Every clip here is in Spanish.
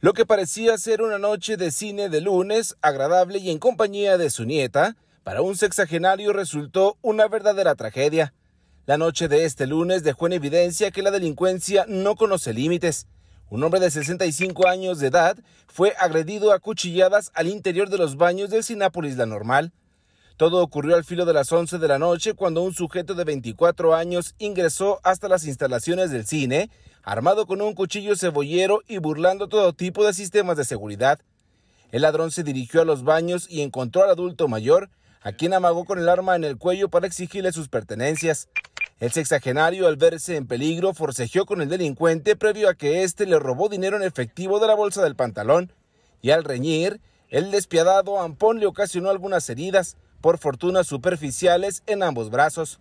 Lo que parecía ser una noche de cine de lunes, agradable y en compañía de su nieta, para un sexagenario resultó una verdadera tragedia. La noche de este lunes dejó en evidencia que la delincuencia no conoce límites. Un hombre de 65 años de edad fue agredido a cuchilladas al interior de los baños del Sinápolis La Normal. Todo ocurrió al filo de las 11 de la noche cuando un sujeto de 24 años ingresó hasta las instalaciones del cine armado con un cuchillo cebollero y burlando todo tipo de sistemas de seguridad. El ladrón se dirigió a los baños y encontró al adulto mayor, a quien amagó con el arma en el cuello para exigirle sus pertenencias. El sexagenario, al verse en peligro, forcejeó con el delincuente previo a que éste le robó dinero en efectivo de la bolsa del pantalón, y al reñir, el despiadado ampón le ocasionó algunas heridas, por fortuna superficiales, en ambos brazos.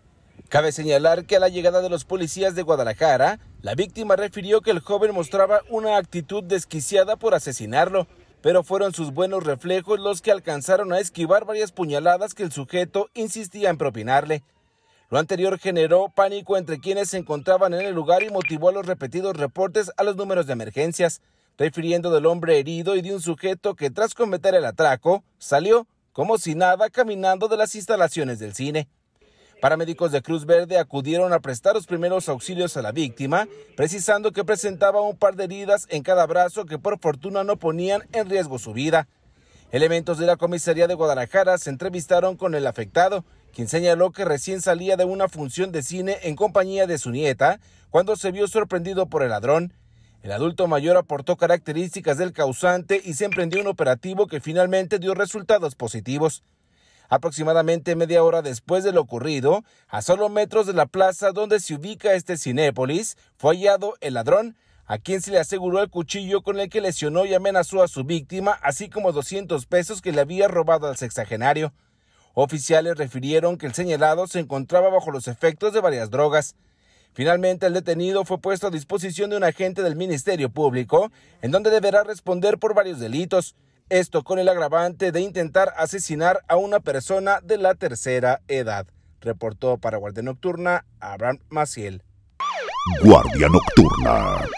Cabe señalar que a la llegada de los policías de Guadalajara, la víctima refirió que el joven mostraba una actitud desquiciada por asesinarlo, pero fueron sus buenos reflejos los que alcanzaron a esquivar varias puñaladas que el sujeto insistía en propinarle. Lo anterior generó pánico entre quienes se encontraban en el lugar y motivó a los repetidos reportes a los números de emergencias, refiriendo del hombre herido y de un sujeto que tras cometer el atraco salió, como si nada, caminando de las instalaciones del cine. Paramédicos de Cruz Verde acudieron a prestar los primeros auxilios a la víctima, precisando que presentaba un par de heridas en cada brazo que por fortuna no ponían en riesgo su vida. Elementos de la comisaría de Guadalajara se entrevistaron con el afectado, quien señaló que recién salía de una función de cine en compañía de su nieta, cuando se vio sorprendido por el ladrón. El adulto mayor aportó características del causante y se emprendió un operativo que finalmente dio resultados positivos aproximadamente media hora después de lo ocurrido, a solo metros de la plaza donde se ubica este Cinépolis, fue hallado el ladrón, a quien se le aseguró el cuchillo con el que lesionó y amenazó a su víctima, así como 200 pesos que le había robado al sexagenario. Oficiales refirieron que el señalado se encontraba bajo los efectos de varias drogas. Finalmente, el detenido fue puesto a disposición de un agente del Ministerio Público, en donde deberá responder por varios delitos. Esto con el agravante de intentar asesinar a una persona de la tercera edad, reportó para Guardia Nocturna Abraham Maciel. Guardia Nocturna.